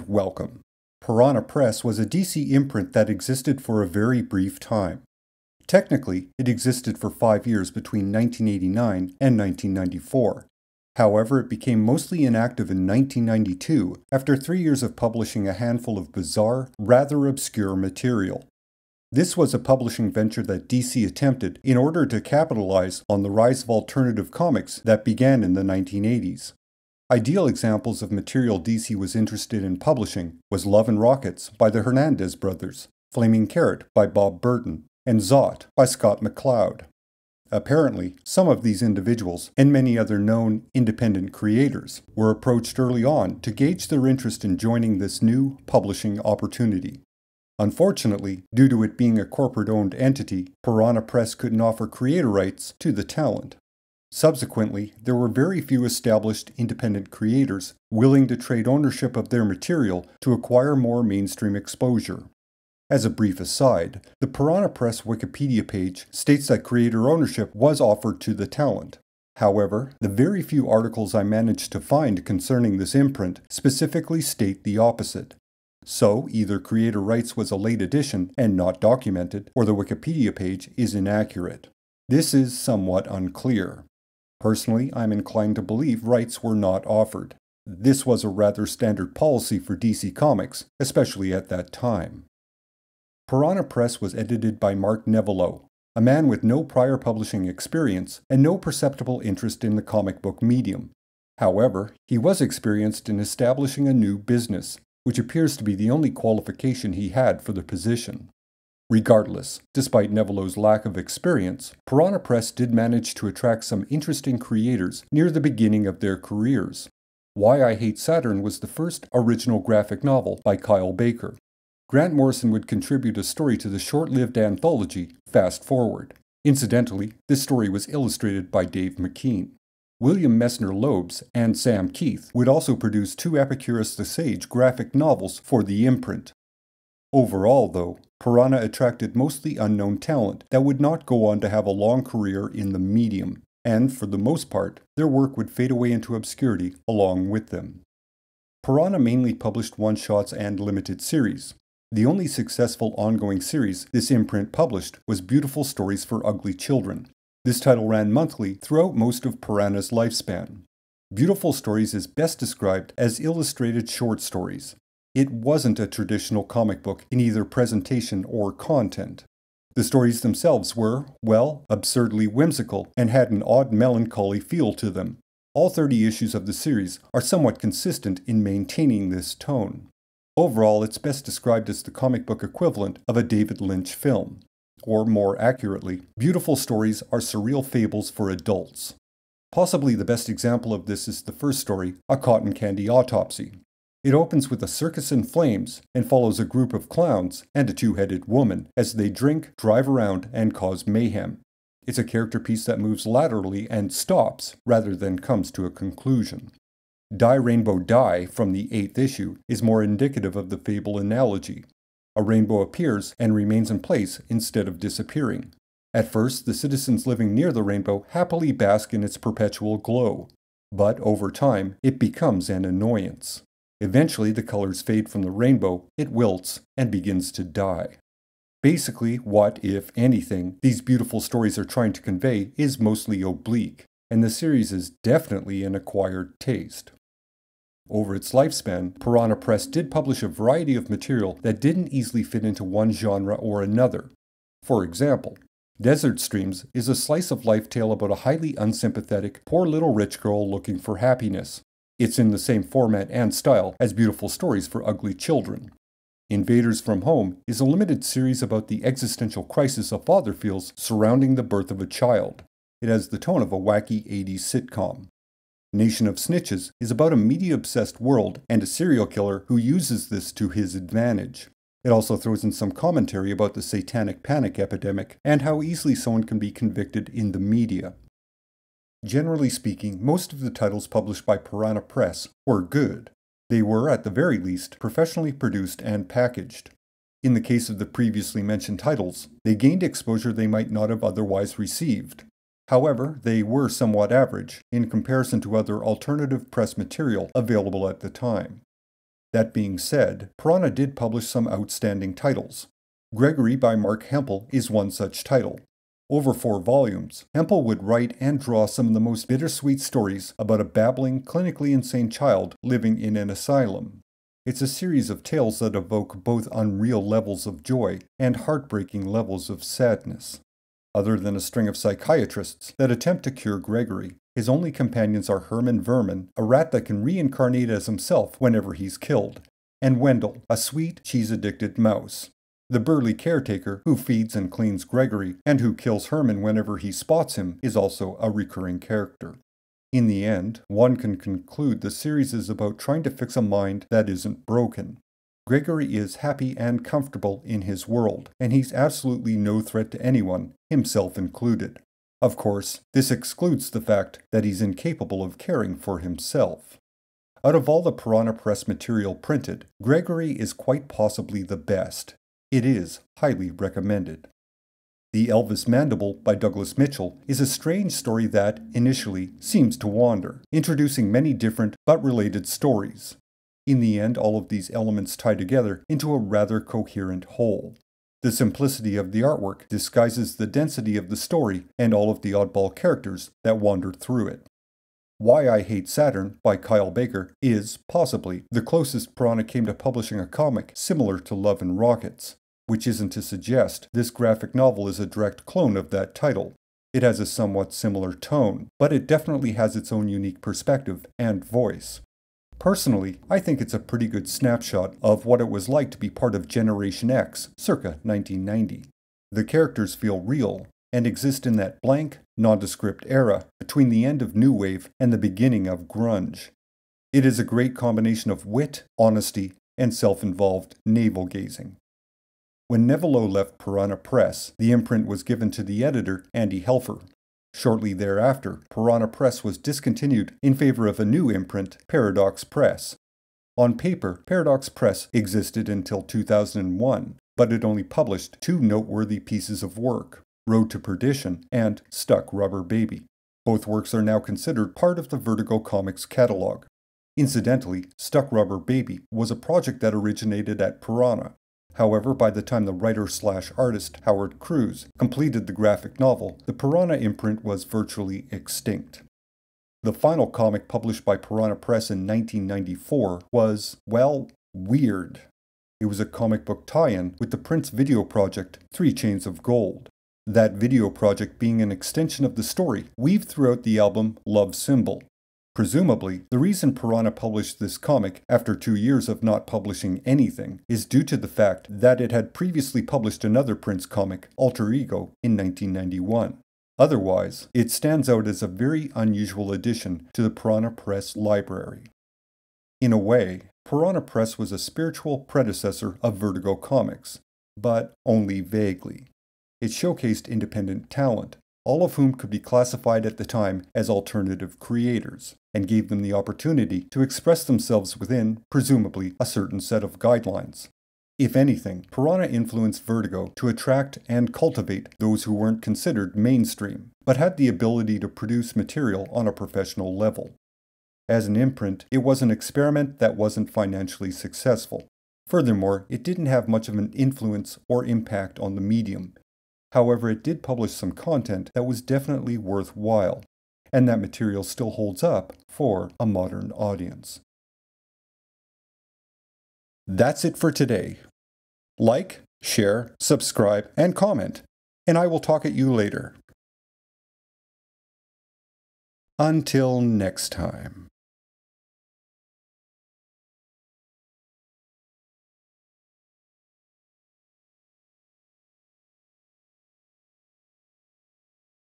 and welcome. Piranha Press was a DC imprint that existed for a very brief time. Technically, it existed for five years between 1989 and 1994. However, it became mostly inactive in 1992 after three years of publishing a handful of bizarre, rather obscure material. This was a publishing venture that DC attempted in order to capitalize on the rise of alternative comics that began in the 1980s. Ideal examples of material DC was interested in publishing was Love and Rockets by the Hernandez brothers, Flaming Carrot by Bob Burton, and Zot by Scott McLeod. Apparently, some of these individuals and many other known independent creators were approached early on to gauge their interest in joining this new publishing opportunity. Unfortunately, due to it being a corporate owned entity, Piranha Press couldn't offer creator rights to the talent. Subsequently, there were very few established independent creators willing to trade ownership of their material to acquire more mainstream exposure. As a brief aside, the Piranha Press Wikipedia page states that creator ownership was offered to the talent. However, the very few articles I managed to find concerning this imprint specifically state the opposite. So, either creator rights was a late addition and not documented, or the Wikipedia page is inaccurate. This is somewhat unclear. Personally, I'm inclined to believe rights were not offered. This was a rather standard policy for DC Comics, especially at that time. Piranha Press was edited by Mark Nevelo, a man with no prior publishing experience and no perceptible interest in the comic book medium. However, he was experienced in establishing a new business, which appears to be the only qualification he had for the position. Regardless, despite Nevelo's lack of experience, Piranha Press did manage to attract some interesting creators near the beginning of their careers. Why I Hate Saturn was the first original graphic novel by Kyle Baker. Grant Morrison would contribute a story to the short lived anthology Fast Forward. Incidentally, this story was illustrated by Dave McKean. William Messner Loebs and Sam Keith would also produce two Epicurus the Sage graphic novels for the imprint, Overall, though, Piranha attracted mostly unknown talent that would not go on to have a long career in the medium, and for the most part, their work would fade away into obscurity along with them. Piranha mainly published one shots and limited series. The only successful ongoing series this imprint published was Beautiful Stories for Ugly Children. This title ran monthly throughout most of Piranha's lifespan. Beautiful Stories is best described as illustrated short stories, it wasn't a traditional comic book in either presentation or content. The stories themselves were, well, absurdly whimsical and had an odd melancholy feel to them. All 30 issues of the series are somewhat consistent in maintaining this tone. Overall, it's best described as the comic book equivalent of a David Lynch film. Or more accurately, beautiful stories are surreal fables for adults. Possibly the best example of this is the first story, A Cotton Candy Autopsy, it opens with a circus in flames and follows a group of clowns and a two headed woman as they drink, drive around, and cause mayhem. It's a character piece that moves laterally and stops rather than comes to a conclusion. Die Rainbow Die from the eighth issue is more indicative of the fable analogy. A rainbow appears and remains in place instead of disappearing. At first, the citizens living near the rainbow happily bask in its perpetual glow, but over time, it becomes an annoyance. Eventually, the colors fade from the rainbow, it wilts, and begins to die. Basically, what, if anything, these beautiful stories are trying to convey is mostly oblique, and the series is definitely an acquired taste. Over its lifespan, Piranha Press did publish a variety of material that didn't easily fit into one genre or another. For example, Desert Streams is a slice of life tale about a highly unsympathetic, poor little rich girl looking for happiness. It's in the same format and style as Beautiful Stories for Ugly Children. Invaders from Home is a limited series about the existential crisis a father feels surrounding the birth of a child. It has the tone of a wacky 80s sitcom. Nation of Snitches is about a media obsessed world and a serial killer who uses this to his advantage. It also throws in some commentary about the satanic panic epidemic and how easily someone can be convicted in the media. Generally speaking, most of the titles published by Piranha Press were good. They were, at the very least, professionally produced and packaged. In the case of the previously mentioned titles, they gained exposure they might not have otherwise received. However, they were somewhat average in comparison to other alternative press material available at the time. That being said, Piranha did publish some outstanding titles. Gregory by Mark Hempel is one such title, over four volumes, Hempel would write and draw some of the most bittersweet stories about a babbling, clinically insane child living in an asylum. It's a series of tales that evoke both unreal levels of joy and heartbreaking levels of sadness. Other than a string of psychiatrists that attempt to cure Gregory, his only companions are Herman Vermin, a rat that can reincarnate as himself whenever he's killed, and Wendell, a sweet, cheese addicted mouse. The burly caretaker, who feeds and cleans Gregory and who kills Herman whenever he spots him, is also a recurring character. In the end, one can conclude the series is about trying to fix a mind that isn't broken. Gregory is happy and comfortable in his world, and he's absolutely no threat to anyone, himself included. Of course, this excludes the fact that he's incapable of caring for himself. Out of all the Piranha Press material printed, Gregory is quite possibly the best, it is highly recommended. The Elvis Mandible by Douglas Mitchell is a strange story that, initially, seems to wander, introducing many different but related stories. In the end, all of these elements tie together into a rather coherent whole. The simplicity of the artwork disguises the density of the story and all of the oddball characters that wander through it. Why I Hate Saturn by Kyle Baker is, possibly, the closest Piranha came to publishing a comic similar to Love and Rockets, which isn't to suggest this graphic novel is a direct clone of that title. It has a somewhat similar tone, but it definitely has its own unique perspective and voice. Personally, I think it's a pretty good snapshot of what it was like to be part of Generation X circa 1990. The characters feel real, and exist in that blank, nondescript era between the end of New Wave and the beginning of Grunge. It is a great combination of wit, honesty, and self involved navel gazing. When Nevelo left Piranha Press, the imprint was given to the editor, Andy Helfer. Shortly thereafter, Piranha Press was discontinued in favor of a new imprint, Paradox Press. On paper, Paradox Press existed until 2001, but it only published two noteworthy pieces of work. Road to Perdition, and Stuck Rubber Baby. Both works are now considered part of the Vertigo Comics catalog. Incidentally, Stuck Rubber Baby was a project that originated at Piranha. However, by the time the writer slash artist Howard Cruz completed the graphic novel, the Piranha imprint was virtually extinct. The final comic published by Piranha Press in 1994 was, well, weird. It was a comic book tie in with the Prince video project Three Chains of Gold that video project being an extension of the story, weaved throughout the album Love Symbol. Presumably, the reason Piranha published this comic after two years of not publishing anything is due to the fact that it had previously published another Prince comic, Alter Ego, in 1991. Otherwise, it stands out as a very unusual addition to the Piranha Press library. In a way, Piranha Press was a spiritual predecessor of Vertigo Comics, but only vaguely. It showcased independent talent, all of whom could be classified at the time as alternative creators, and gave them the opportunity to express themselves within, presumably, a certain set of guidelines. If anything, Piranha influenced Vertigo to attract and cultivate those who weren't considered mainstream, but had the ability to produce material on a professional level. As an imprint, it was an experiment that wasn't financially successful. Furthermore, it didn't have much of an influence or impact on the medium, However, it did publish some content that was definitely worthwhile, and that material still holds up for a modern audience. That's it for today. Like, share, subscribe, and comment, and I will talk at you later. Until next time.